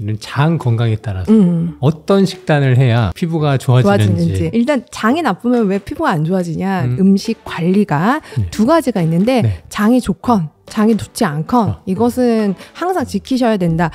이런 장 건강에 따라서 음. 어떤 식단을 해야 피부가 좋아지는지. 좋아지는지. 일단 장이 나쁘면 왜 피부가 안 좋아지냐 음. 식 관리가 네. 두 가지가 있는데 네. 장이 좋건 장이 좋지 않건 어, 어. 이것은 항상 지키셔야 된다.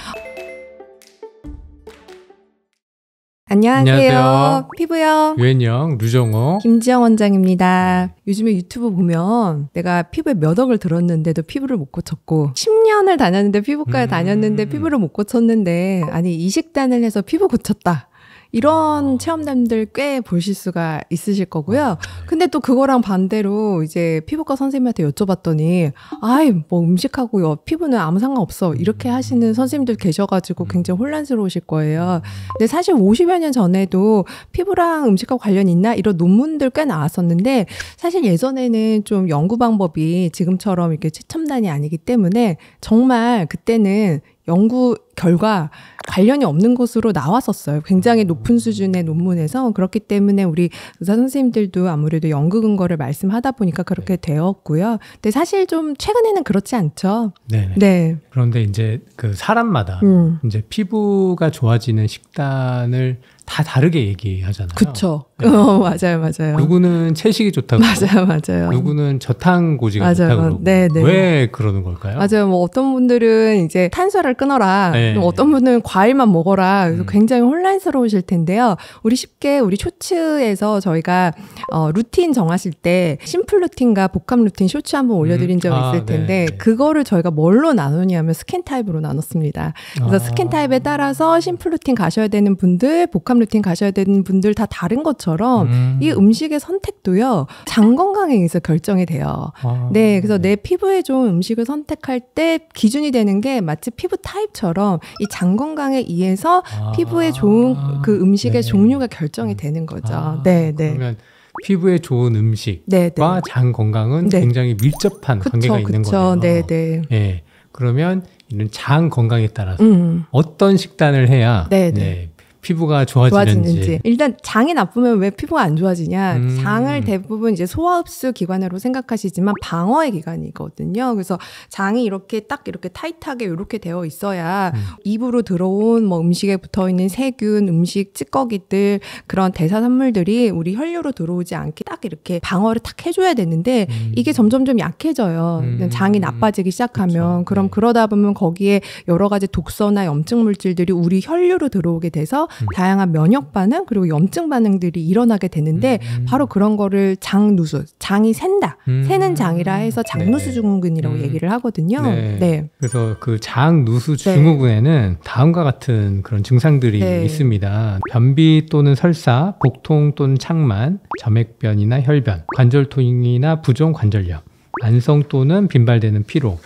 안녕하세요. 안녕하세요. 피부요. 유엔영, 류정호, 김지영 원장입니다. 요즘에 유튜브 보면 내가 피부에 몇 억을 들었는데도 피부를 못 고쳤고 10년을 다녔는데 피부과에 음... 다녔는데 피부를 못 고쳤는데 아니 이식단을 해서 피부 고쳤다. 이런 아. 체험담들 꽤 보실 수가 있으실 거고요. 근데 또 그거랑 반대로 이제 피부과 선생님한테 여쭤봤더니 아이 뭐 음식하고요 피부는 아무 상관없어 이렇게 하시는 선생님들 계셔가지고 음. 굉장히 혼란스러우실 거예요. 근데 사실 50여 년 전에도 피부랑 음식하 관련 있나 이런 논문들 꽤 나왔었는데 사실 예전에는 좀 연구 방법이 지금처럼 이렇게 최첨단이 아니기 때문에 정말 그때는 연구 결과 관련이 없는 것으로 나왔었어요. 굉장히 높은 수준의 논문에서 그렇기 때문에 우리 의사 선생님들도 아무래도 연구 근거를 말씀하다 보니까 그렇게 네. 되었고요. 근데 사실 좀 최근에는 그렇지 않죠. 네네. 네. 네. 그런데 이제 그 사람마다 음. 이제 피부가 좋아지는 식단을 다 다르게 얘기하잖아요. 그렇죠. 네. 어, 맞아요, 맞아요. 누구는 채식이 좋다고. 맞아요, 맞아요. 누구는 저탄 고지가 맞아요. 좋다고. 네, 네. 왜 그러는 걸까요? 맞아요. 뭐 어떤 분들은 이제 탄수화를 끊어라. 네. 네. 어떤 분은 과일만 먹어라. 그래서 음. 굉장히 혼란스러우실 텐데요. 우리 쉽게 우리 쇼츠에서 저희가 어, 루틴 정하실 때 심플 루틴과 복합 루틴 쇼츠 한번 올려드린 음. 적이 있을 아, 네. 텐데 네. 그거를 저희가 뭘로 나누냐면 스킨 타입으로 나눴습니다. 그래서 아. 스킨 타입에 따라서 심플 루틴 가셔야 되는 분들, 복합 루틴 가셔야 되는 분들 다 다른 것처럼 음. 이 음식의 선택도요 장 건강에 의해서 결정이 돼요. 아. 네, 그래서 내 피부에 좋은 음식을 선택할 때 기준이 되는 게 마치 피부 타입처럼 것처럼 이장 건강에 의해서 아, 피부에 좋은 그 음식의 네. 종류가 결정이 음. 되는 거죠. 아, 네, 네. 그러면 피부에 좋은 음식과 네, 네. 장 건강은 네. 굉장히 밀접한 그쵸, 관계가 있는 거죠. 네 네, 네. 그러면 이런 장 건강에 따라서 음. 어떤 식단을 해야 네, 네, 피부가 좋아지는지. 좋아지는지. 일단 장이 나쁘면 왜 피부가 안 좋아지냐. 음. 장을 대부분 이제 소화흡수 기관으로 생각하시지만 방어의 기관이거든요. 그래서 장이 이렇게 딱 이렇게 타이트하게 이렇게 되어 있어야 음. 입으로 들어온 뭐 음식에 붙어 있는 세균, 음식 찌꺼기들 그런 대사산물들이 우리 혈류로 들어오지 않게 딱 이렇게 방어를 탁 해줘야 되는데 음. 이게 점점 좀 약해져요. 장이 음. 나빠지기 시작하면 그렇 그럼 네. 그러다 보면 거기에 여러 가지 독소나 염증 물질들이 우리 혈류로 들어오게 돼서 음. 다양한 면역 반응 그리고 염증 반응들이 일어나게 되는데 음. 바로 그런 거를 장누수 장이 샌다 새는 음. 장이라 해서 장누수 네. 증후군이라고 음. 얘기를 하거든요. 네. 네. 그래서 그 장누수 네. 증후군에는 다음과 같은 그런 증상들이 있습니다. 변비 또는 설사, 복통 또는 창만, 점액변이나 혈변, 관절 통증이나 부종 관절염, 안성 또는 빈발되는 피로,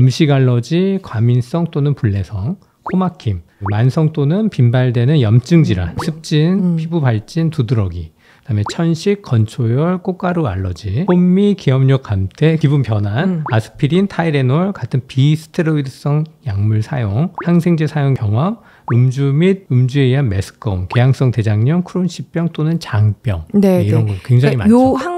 음식 알러지, 과민성 또는 불내성, 코막힘, 만성 또는 빈발되는 염증 질환, 음. 습진, 음. 피부 발진, 두드러기, 그다음에 천식, 건초열, 꽃가루 알러지, 혼미, 기압력 감퇴, 기분 변환, 음. 아스피린, 타이레놀 같은 비스테로이드성 약물 사용, 항생제 사용 경험, 음주 및 음주에 의한 메스꺼움, 궤양성 대장염, 크론식병 또는 장병 네, 네, 이런 네. 거 굉장히 그러니까 많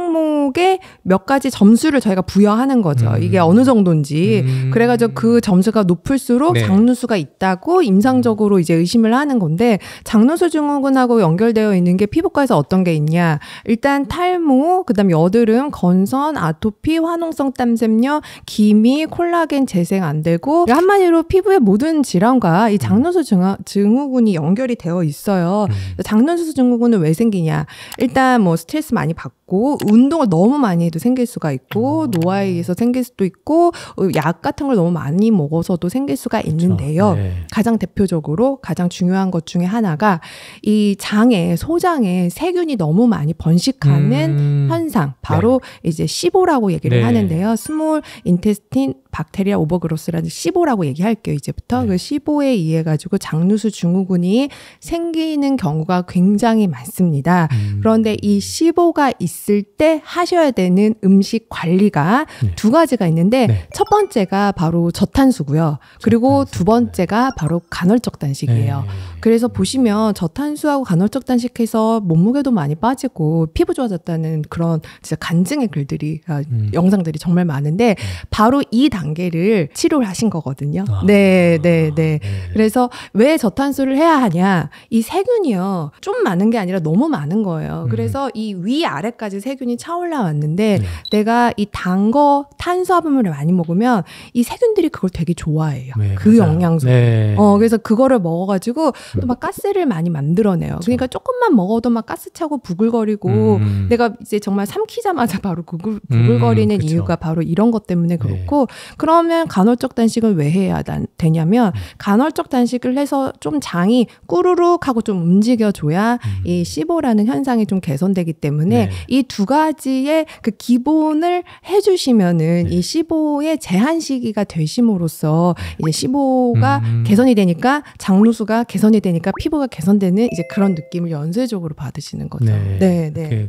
실력에 몇 가지 점수를 저희가 부여하는 거죠. 음. 이게 어느 정도인지. 음. 그래가지고 그 점수가 높을수록 네. 장르수가 있다고 임상적으로 이제 의심을 하는 건데 장르수 증후군하고 연결되어 있는 게 피부과에서 어떤 게 있냐. 일단 탈모, 그다음 여드름, 건선, 아토피, 화농성 땀샘열, 기미, 콜라겐 재생 안 되고 한마디로 피부의 모든 질환과 이 장르수 증후군이 연결이 되어 있어요. 음. 장르수 증후군은 왜 생기냐? 일단 뭐 스트레스 많이 받고 운동을 너무 너무 많이 해도 생길 수가 있고 음. 어. 노화에서 의해 생길 수도 있고 어, 약 같은 걸 너무 많이 먹어서도 생길 수가 있는데요. 그렇죠. 네. 가장 대표적으로 가장 중요한 것 중에 하나가 이 장에 소장에 세균이 너무 많이 번식하는 음. 현상 네. 바로 네. 이제 시보라고 얘기를 네. 하는데요. 스몰 인테스틴 박테리아 오버그로스라는 시보라고 얘기할게요. 이제부터 네. 그 시보에 의해 가지고 장누수 증후군이 생기는 경우가 굉장히 많습니다. 음. 그런데 이 시보가 있을 때 하셔야 하셔야 되는 음식 관리가 네. 두 가지가 있는데 네. 첫 번째가 바로 저탄수고요. 저탄수. 그리고 두 번째가 바로 간헐적 단식이에요. 네. 그래서 보시면 저탄수하고 간헐적 단식해서 몸무게도 많이 빠지고 피부 좋아졌다는 그런 진짜 간증의 글들이 아, 음. 영상들이 정말 많은데 네. 바로 이 단계를 치료를 하신 거거든요. 아. 네, 네, 네. 아. 네. 네. 그래서 왜 저탄수를 해야 하냐? 이 세균이요. 좀 많은 게 아니라 너무 많은 거예요. 음. 그래서 이 위 아래까지 세균이 차올라 왔는데 음. 내가 이 단거 탄수화물을 많이 먹으면 이 세균들이 그걸 되게 좋아해요. 네, 그 영양소. 네. 어, 그래서 그거를 먹어가지고 또막 가스를 많이 만들어내요. 그러니까 조금만 먹어도 막 가스 차고 부글거리고 음. 내가 이제 정말 삼키자마자 바로 구글, 음, 부글거리는 음, 이유가 바로 이런 것 때문에 네. 그렇고 네. 그러면 간헐적 단식은 왜 해야 되냐면 음. 간헐적 단식을 해서 좀 장이 꾸르륵 하고 좀 움직여줘야 음. 이 시보라는 현상이 좀 개선되기 때문에 네. 이두 가지의 그 기본을 해주시면은 네. 이 시보의 제한 시기가 되심으로써 이제 시보가 음. 개선이 되니까 장루수가 개선이 개선이 되니까 피부가 개선되는 이제 그런 느낌을 연쇄적으로 받으시는 거죠. 네. 네, 네.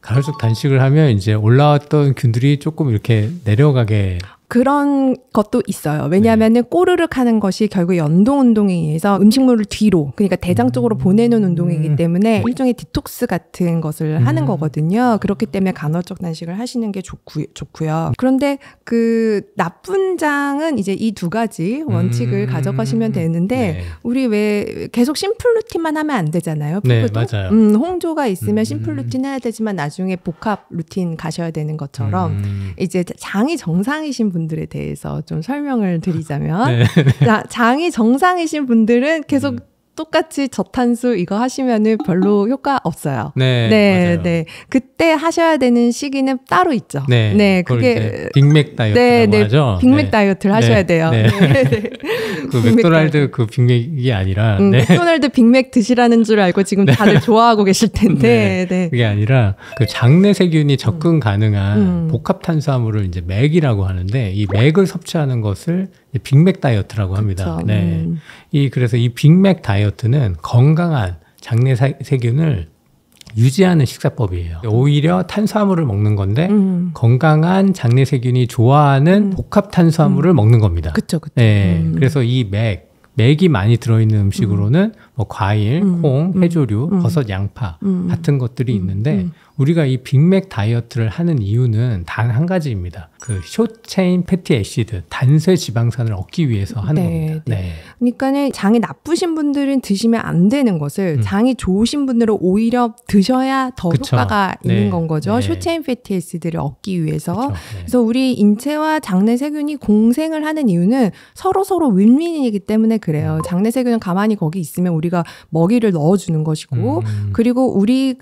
가을수 단식을 하면 이제 올라왔던 균들이 조금 이렇게 내려가게 그런 것도 있어요. 왜냐하면은 네. 꼬르륵 하는 것이 결국 연동 운동에 의해서 음식물을 뒤로 그러니까 대장 쪽으로 음. 보내는 운동이기 때문에 네. 일종의 디톡스 같은 것을 하는 음. 거거든요. 그렇기 때문에 간헐적 단식을 하시는 게 좋구, 좋고요. 그런데 그 나쁜 장은 이제 이 두 가지 원칙을 음. 가져가시면 되는데 네. 우리 왜 계속 심플 루틴만 하면 안 되잖아요. 네, 맞아요. 음, 홍조가 있으면 심플 루틴 해야 되지만 나중에 복합 루틴 가셔야 되는 것처럼 이제 장이 정상이신 분 분들에 대해서 좀 설명을 드리자면 네. 네. 장이 정상이신 분들은 계속 음. 똑같이 저탄수 이거 하시면은 별로 음. 효과 없어요. 네, 네, 맞아요. 네. 그때 하셔야 되는 시기는 따로 있죠. 네, 네 그게 빅맥 다이어트라고 네, 네, 하죠. 빅맥 네. 다이어트를 네. 하셔야 돼요. 네. 네그 맥도날드 네. 그 빅맥이 아니라 음, 네. 맥도날드 빅맥 드시라는 줄 알고 지금 네. 다들 좋아하고 계실 텐데 네. 네. 그게 아니라 그 장내 세균이 접근 음. 가능한 음. 복합 탄수화물을 이제 맥이라고 하는데 이 맥을 섭취하는 것을 빅맥 다이어트라고 합니다. 그쵸. 네. 음. 이 그래서 이 빅맥 다이어트는 건강한 장내 세균을 유지하는 식사법이에요. 오히려 탄수화물을 먹는 건데 음. 건강한 장내 세균이 좋아하는 음. 복합 탄수화물을 음. 먹는 겁니다. 그렇죠. 네. 음. 그래서 이 맥, 맥이 많이 들어있는 음식으로는 음. 뭐 과일, 음, 콩, 음, 해조류, 음, 음. 버섯, 양파 음, 음. 같은 것들이 있는데 우리가 이 빅맥 다이어트를 하는 이유는 단 한 가지입니다. 그쇼체인 패티 애시드 단세 지방산을 얻기 위해서 하는 네, 겁니다. 네. 네. 그러니까는 장이 나쁘신 분들은 드시면 안 되는 것을 장이 좋으신 분들은 오히려 드셔야 더 그쵸. 효과가 네. 있는 건 거죠. 네. 쇼체인 패티 애시드를 얻기 위해서. 네. 그래서 우리 인체와 장내 세균이 공생을 하는 이유는 서로 서로 윈윈이기 때문에 그래요. 장내 세균은 가만히 거기 있으면 우리 우리가 먹이를 넣어주는 것이고 음. 그리고 우리는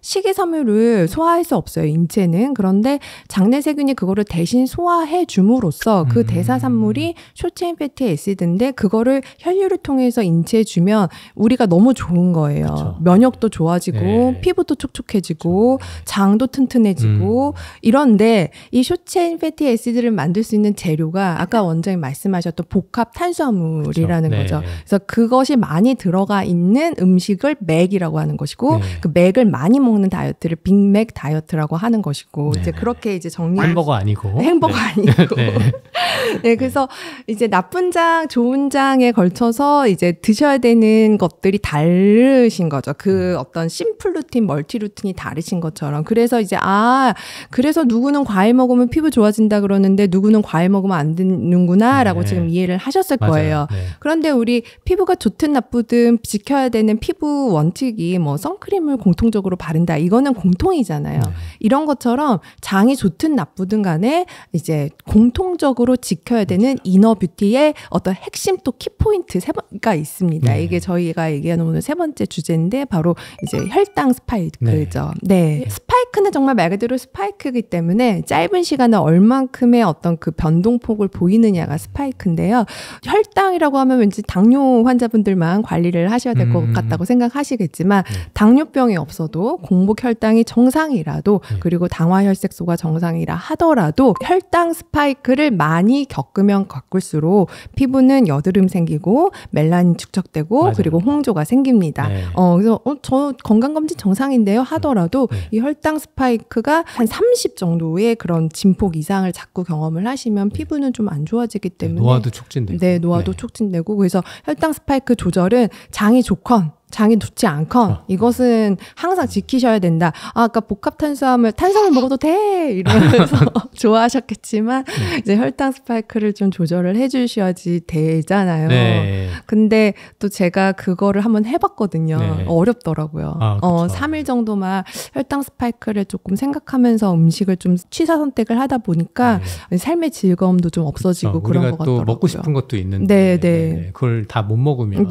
식이섬유를 소화할 수 없어요 인체는 그런데 장내 세균이 그거를 대신 소화해 줌으로써 그 음. 대사산물이 쇼체인 패티 에시드인데 그거를 혈류를 통해서 인체에 주면 우리가 너무 좋은 거예요 그쵸. 면역도 좋아지고 네. 피부도 촉촉해지고 장도 튼튼해지고 음. 이런데 이 쇼체인 패티 에시드를 만들 수 있는 재료가 아까 원장님 말씀하셨던 복합 탄수화물이라는 네. 거죠 그래서 그것이 많이 들어 들어가 있는 음식을 맥이라고 하는 것이고 네. 그 맥을 많이 먹는 다이어트를 빅맥 다이어트라고 하는 것이고 네 이제 그렇게 이제 정리 햄버거 아니고 햄버거 네. 아니고 네. 네 그래서 이제 나쁜 장 좋은 장에 걸쳐서 이제 드셔야 되는 것들이 다르신 거죠 그 음. 어떤 심플 루틴 멀티 루틴이 다르신 것처럼 그래서 이제 아 그래서 누구는 과일 먹으면 피부 좋아진다 그러는데 누구는 과일 먹으면 안 되는구나라고 네. 지금 이해를 하셨을 맞아요. 거예요 네. 그런데 우리 피부가 좋든 나쁘든 저는 지켜야 되는 피부 원칙이 뭐 선크림을 공통적으로 바른다. 이거는 공통이잖아요. 네. 이런 것처럼 장이 좋든 나쁘든 간에 이제 공통적으로 지켜야 되는 이너 뷰티의 어떤 핵심 또 키포인트가 세번 있습니다. 네. 이게 저희가 얘기하는 오늘 세 번째 주제인데 바로 이제 혈당 스파이크죠. 네. 네. 예. 스파이크는 정말 말 그대로 스파이크이기 때문에 짧은 시간에 얼만큼의 어떤 그 변동폭을 보이느냐가 스파이크인데요. 혈당이라고 하면 왠지 당뇨 환자분들만 관리를 고민을 하셔야 될것 음. 같다고 생각하시겠지만 네. 당뇨병이 없어도 공복 혈당이 정상이라도 네. 그리고 당화혈색소가 정상이라 하더라도 혈당 스파이크를 많이 겪으면 겪을수록 피부는 여드름 생기고 멜라닌 축적되고 맞아요. 그리고 홍조가 생깁니다. 네. 어 그래서 어, 저 건강검진 정상인데요 하더라도 네. 네. 이 혈당 스파이크가 한 30 정도의 그런 진폭 이상을 자꾸 경험을 하시면 네. 피부는 좀 안 좋아지기 때문에 노화도 촉진되고 네 노화도 촉진되고 그래서 혈당 스파이크 조절은 장이 좋건 장이 좋지 않건 어. 이것은 항상 지키셔야 된다. 아, 까 복합 탄수화물 탄수화물 먹어도 돼 이러면서 좋아하셨겠지만 네. 이제 혈당 스파이크를 좀 조절을 해주셔야지 되잖아요. 네. 근데 또 제가 그거를 한번 해봤거든요. 네. 어렵더라고요. 아, 어, 3일 정도만 혈당 스파이크를 조금 생각하면서 음식을 좀 취사 선택을 하다 보니까 네. 삶의 즐거움도 좀 없어지고 어, 그런 것 같더라고요. 먹고 싶은 것도 있는데 네, 네, 그걸 다 못 먹으면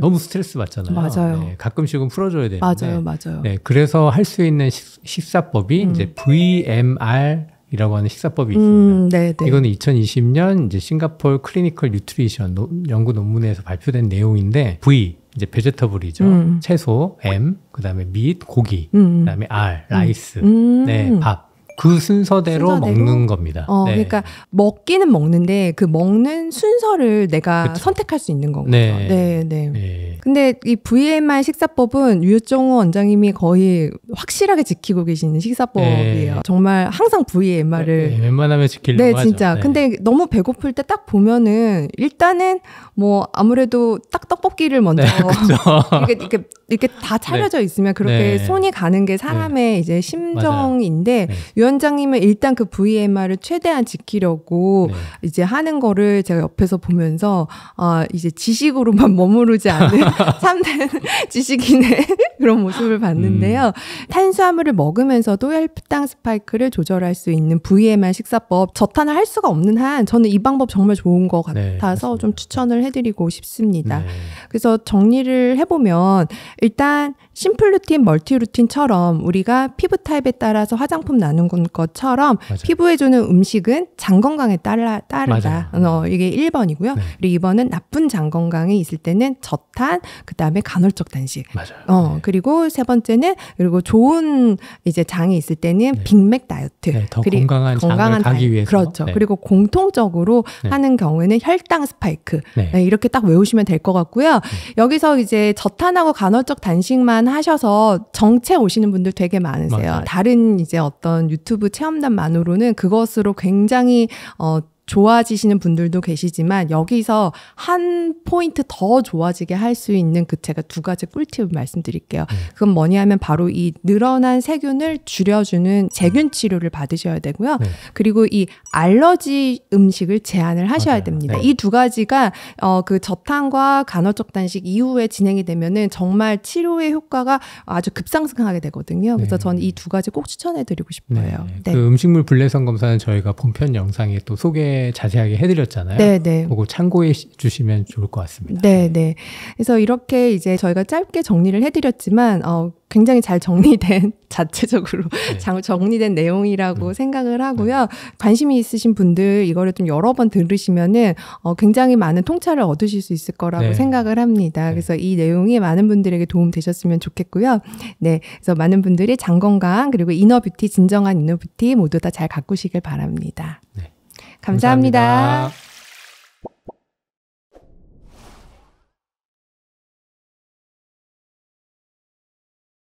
너무 스트레스 받잖아요. 맞아요. 맞아요. 네, 가끔씩은 풀어줘야 되는데 맞아요, 맞아요. 네, 그래서 할 수 있는 식, 사법이 음. 이제 VMR 이라고 하는 식사법이 음, 있습니다. 음, 네, 이거는 2020년 이제 싱가폴 클리니컬 뉴트리션 노, 연구 논문에서 발표된 내용인데 V 이제 베제터블이죠. 음. 채소, M, 그다음에 밑 고기, 음. 그다음에 R 라이스, 음. 네, 밥. 그 순서대로, 순서대로? 먹는 겁니다. 어, 네. 그러니까 먹기는 먹는데 그 먹는 순서를 내가 그쵸. 선택할 수 있는 건 거죠. 네. 네, 네. 네. 근데 이 VMR 식사법은 유종호 원장님이 거의 확실하게 지키고 계시는 식사법이에요. 네. 정말 항상 VMR을 네, 웬만하면 지키려고 네, 진짜. 하죠. 네. 근데 너무 배고플 때 딱 보면은 일단은 뭐 아무래도 딱 떡볶이를 먼저 네, 이렇게, 이렇게 이렇게 다 네. 차려져 있으면 그렇게 손이 가는 게 사람의 이제 심정인데 위원장님은 일단 그 VMR을 최대한 지키려고 이제 하는 거를 제가 옆에서 보면서 아 이제 지식으로만 머무르지 않는 참된 지식인의 그런 모습을 봤는데요. 음. 탄수화물을 먹으면서도 혈당 스파이크를 조절할 수 있는 VMR 식사법 저탄을 할 수가 없는 한 저는 이 방법 정말 좋은 것 네, 같아서 네, 좀 추천을 해드리고 싶습니다. 네. 그래서 정리를 해보면 일단 심플루틴, 멀티루틴처럼 우리가 피부 타입에 따라서 화장품 나눈 것처럼 맞아요. 피부에 주는 음식은 장 건강에 따라, 따르다. 어, 이게 1번이고요. 네. 그리고 2번은 나쁜 장 건강이 있을 때는 저탄, 그 다음에 간헐적 단식. 맞아요. 어, 그리고 세 번째는 그리고 조 좋은 이제 장이 있을 때는 네. 빅맥 다이어트 네, 더 그리고 건강한, 건강한 장을 가기 위해서 그렇죠. 네. 그리고 공통적으로 네. 하는 경우에는 혈당 스파이크 네. 네, 이렇게 딱 외우시면 될 것 같고요. 여기서 이제 저탄하고 간헐적 단식만 하셔서 정체 오시는 분들 되게 많으세요. 맞아요. 다른 이제 어떤 유튜브 체험단만으로는 그것으로 굉장히 어 좋아지시는 분들도 계시지만 여기서 한 포인트 더 좋아지게 할 수 있는 그 제가 두 가지 꿀팁을 말씀드릴게요. 네. 그건 뭐냐면 하 바로 이 늘어난 세균을 줄여주는 제균 네. 치료를 받으셔야 되고요. 네. 그리고 이 알러지 음식을 제한을 하셔야 맞아요. 됩니다. 네. 이두 가지가 어, 그 저탄과 간헐적 단식 이후에 진행이 되면은 정말 치료의 효과가 아주 급상승하게 되거든요. 네. 그래서 네. 저는 이 두 가지 꼭 추천해드리고 싶어요. 그 음식물 불내성 검사는 저희가 본편 영상에 또 소개 자세하게 해드렸잖아요. 네네. 그거 참고해 주시면 좋을 것 같습니다. 네네. 그래서 이렇게 이제 저희가 짧게 정리를 해드렸지만 어, 굉장히 잘 정리된 자체적으로 네. 정리된 내용이라고 음. 생각을 하고요. 음. 관심이 있으신 분들 이거를 좀 여러 번 들으시면은 어, 굉장히 많은 통찰을 얻으실 수 있을 거라고 네. 생각을 합니다. 네. 그래서 이 내용이 많은 분들에게 도움 되셨으면 좋겠고요. 네, 그래서 많은 분들이 장 건강 그리고 이너뷰티 진정한 이너뷰티 모두 다잘 가꾸시길 바랍니다. 네. 감사합니다. 감사합니다.